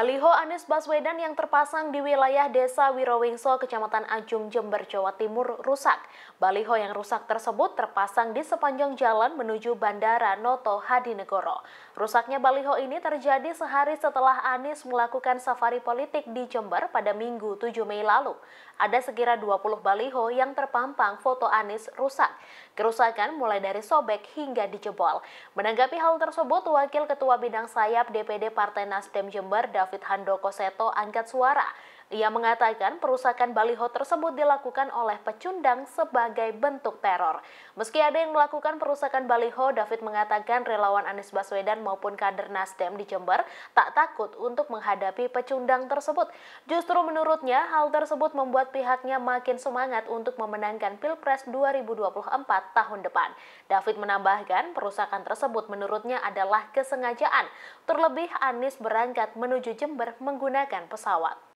Baliho Anies Baswedan yang terpasang di wilayah Desa Wirowingso, Kecamatan Ajung, Jember, Jawa Timur rusak. Baliho yang rusak tersebut terpasang di sepanjang jalan menuju Bandara Noto Hadinegoro. Rusaknya baliho ini terjadi sehari setelah Anies melakukan safari politik di Jember pada Minggu 7 Mei lalu. Ada sekira 20 baliho yang terpampang foto Anies rusak. Kerusakan mulai dari sobek hingga dijebol. Menanggapi hal tersebut, Wakil Ketua Bidang Sayap DPD Partai Nasdem Jember, Dav David Handoko Seto angkat suara ia mengatakan perusakan baliho tersebut dilakukan oleh pecundang sebagai bentuk teror. Meski ada yang melakukan perusakan baliho, David mengatakan relawan Anies Baswedan maupun kader Nasdem di Jember tak takut untuk menghadapi pecundang tersebut. Justru menurutnya hal tersebut membuat pihaknya makin semangat untuk memenangkan Pilpres 2024 tahun depan. David menambahkan perusakan tersebut menurutnya adalah kesengajaan. Terlebih Anies berangkat menuju Jember menggunakan pesawat.